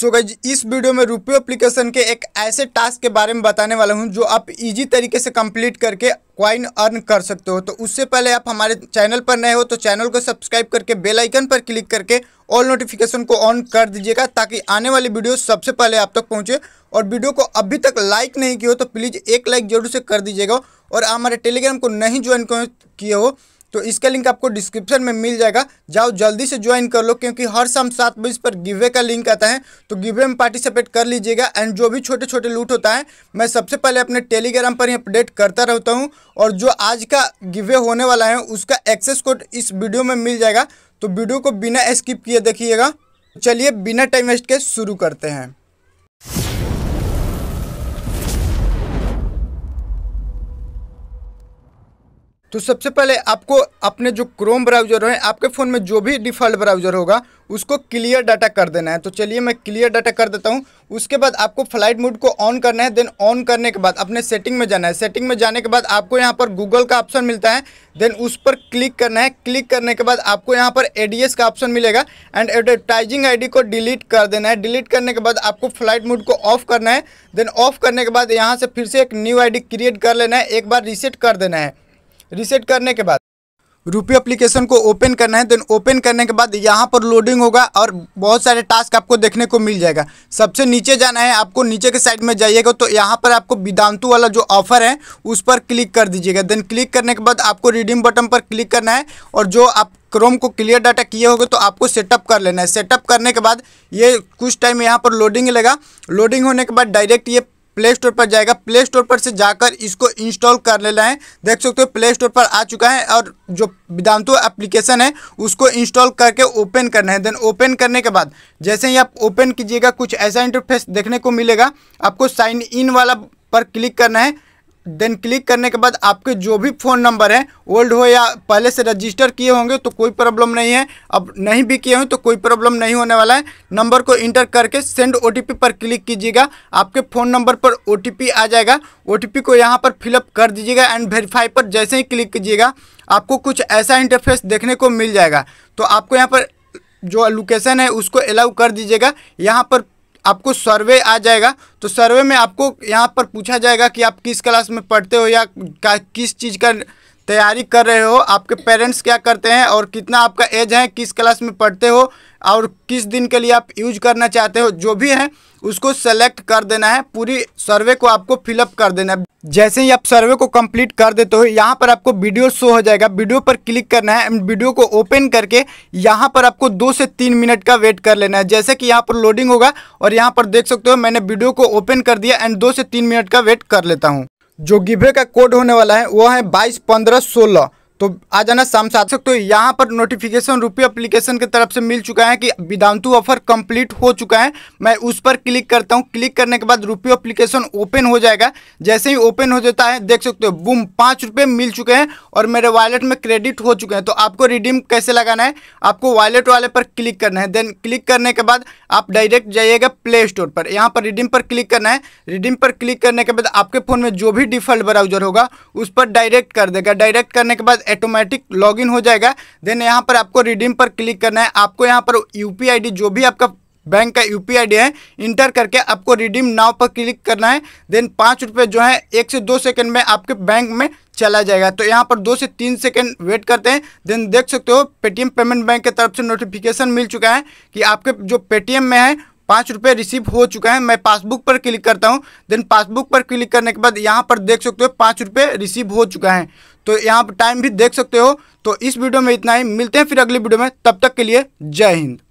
सो so इस video में रुपयो application के एक ऐसे टास्क के बारे में बताने वाला हूँ जो आप इजी तरीके से कंप्लीट करके क्वाइन अर्न कर सकते हो तो उससे पहले आप हमारे चैनल पर नए हो तो चैनल को सब्सक्राइब करके बेल आइकन पर क्लिक करके ऑल नोटिफिकेशन को ऑन कर दीजिएगा ताकि आने वाली वीडियो सबसे पहले आप तक पहुँचे और वीडियो को अभी तक लाइक नहीं किया हो तो प्लीज़ एक लाइक जरूर से कर दीजिएगा और हमारे टेलीग्राम को नहीं ज्वाइन किए हो तो इसका लिंक आपको डिस्क्रिप्शन में मिल जाएगा जाओ जल्दी से ज्वाइन कर लो क्योंकि हर शाम सात बजे पर गिवे का लिंक आता है तो गिवे में पार्टिसिपेट कर लीजिएगा एंड जो भी छोटे छोटे लूट होता है मैं सबसे पहले अपने टेलीग्राम पर ही अपडेट करता रहता हूँ और जो आज का गिवे होने वाला है उसका एक्सेस कोड इस वीडियो में मिल जाएगा तो वीडियो को बिना स्किप किए देखिएगा चलिए बिना टाइम वेस्ट के शुरू करते हैं तो सबसे पहले आपको अपने जो क्रोम ब्राउज़र है आपके फ़ोन में जो भी डिफ़ॉल्ट ब्राउज़र होगा उसको क्लियर डाटा कर देना है तो चलिए मैं क्लियर डाटा कर देता हूँ उसके बाद आपको फ्लाइट मोड को ऑन करना है देन ऑन करने के बाद अपने सेटिंग में जाना है सेटिंग में जाने के बाद आपको यहाँ पर गूगल का ऑप्शन मिलता है देन उस पर क्लिक करना है क्लिक करने के बाद आपको यहाँ पर ए का ऑप्शन मिलेगा एंड एडवर्टाइजिंग आई को डिलीट कर देना है डिलीट करने के बाद आपको फ्लाइट मूड को ऑफ करना है देन ऑफ करने के बाद यहाँ से फिर से एक न्यू आई क्रिएट कर लेना है एक बार रिसेट कर देना है रिसेट करने के बाद रूपी एप्लीकेशन को ओपन करना है देन ओपन करने के बाद यहाँ पर लोडिंग होगा और बहुत सारे टास्क आपको देखने को मिल जाएगा सबसे नीचे जाना है आपको नीचे के साइड में जाइएगा तो यहाँ पर आपको विदांतु वाला जो ऑफर है उस पर क्लिक कर दीजिएगा देन क्लिक करने के बाद आपको रिडीम बटन पर क्लिक करना है और जो आप क्रोम को क्लियर डाटा किए होगे तो आपको सेटअप कर लेना है सेटअप करने के बाद ये कुछ टाइम यहाँ पर लोडिंग लगा लोडिंग होने के बाद डायरेक्ट ये प्ले स्टोर पर जाएगा प्ले स्टोर पर से जाकर इसको इंस्टॉल कर लेना है देख सकते हो प्ले स्टोर पर आ चुका है और जो वेदांतु एप्लीकेशन है उसको इंस्टॉल करके ओपन करना है देन ओपन करने के बाद जैसे ही आप ओपन कीजिएगा कुछ ऐसा इंटरफेस देखने को मिलेगा आपको साइन इन वाला पर क्लिक करना है देन क्लिक करने के बाद आपके जो भी फ़ोन नंबर हैं ओल्ड हो या पहले से रजिस्टर किए होंगे तो कोई प्रॉब्लम नहीं है अब नहीं भी किए हों तो कोई प्रॉब्लम नहीं होने वाला है नंबर को इंटर करके सेंड ओ पर क्लिक कीजिएगा आपके फ़ोन नंबर पर ओ आ जाएगा ओ को यहाँ पर फिलअप कर दीजिएगा एंड वेरीफाई पर जैसे ही क्लिक कीजिएगा आपको कुछ ऐसा इंटरफेस देखने को मिल जाएगा तो आपको यहाँ पर जो लोकेशन है उसको अलाउ कर दीजिएगा यहाँ पर आपको सर्वे आ जाएगा तो सर्वे में आपको यहाँ पर पूछा जाएगा कि आप किस क्लास में पढ़ते हो या किस चीज़ का तैयारी कर रहे हो आपके पेरेंट्स क्या करते हैं और कितना आपका एज है किस क्लास में पढ़ते हो और किस दिन के लिए आप यूज करना चाहते हो जो भी है उसको सेलेक्ट कर देना है पूरी सर्वे को आपको फिलअप कर देना है जैसे ही आप सर्वे को कंप्लीट कर देते हो यहाँ पर आपको वीडियो शो हो जाएगा वीडियो पर क्लिक करना है एंड वीडियो को ओपन करके यहाँ पर आपको दो से तीन मिनट का वेट कर लेना है जैसे कि यहाँ पर लोडिंग होगा और यहाँ पर देख सकते हो मैंने वीडियो को ओपन कर दिया एंड दो से तीन मिनट का वेट कर लेता हूँ जो गिभे का कोड होने वाला है वो है बाईस पंद्रह सोलह तो आ जाना शाम सात सकते हो तो यहाँ पर नोटिफिकेशन रूपी एप्लीकेशन की तरफ से मिल चुका है कि विदांतु ऑफर कंप्लीट हो चुका है मैं उस पर क्लिक करता हूँ क्लिक करने के बाद रूपी एप्लीकेशन ओपन हो जाएगा जैसे ही ओपन हो जाता है देख सकते हो बूम पाँच रुपये मिल चुके हैं और मेरे वॉलेट में क्रेडिट हो चुके हैं तो आपको रिडीम कैसे लगाना है आपको वॉलेट वाले पर क्लिक करना है देन क्लिक करने के बाद आप डायरेक्ट जाइएगा प्ले स्टोर पर यहाँ पर रिडीम पर क्लिक करना है रिडीम पर क्लिक करने के बाद आपके फ़ोन में जो भी डिफ़ॉल्ट ब्राउजर होगा उस पर डायरेक्ट कर देगा डायरेक्ट करने के बाद ऑटोमेटिक लॉगिन हो जाएगा देन यहाँ पर आपको रिडीम पर क्लिक करना है आपको यहाँ पर यू जो भी आपका बैंक का यू पी है इंटर करके आपको रिडीम नाव पर क्लिक करना है देन पाँच रुपये जो है एक से दो सेकंड में आपके बैंक में चला जाएगा तो यहाँ पर दो से तीन सेकेंड वेट करते हैं देन देख सकते हो पेटीएम पेमेंट बैंक की तरफ से नोटिफिकेशन मिल चुका है कि आपके जो पेटीएम में है पाँच रुपये रिसीव हो चुका है मैं पासबुक पर क्लिक करता हूँ देन पासबुक पर क्लिक करने के बाद यहाँ पर देख सकते हो पाँच रुपये रिसीव हो चुका है तो यहाँ पर टाइम भी देख सकते हो तो इस वीडियो में इतना ही मिलते हैं फिर अगली वीडियो में तब तक के लिए जय हिंद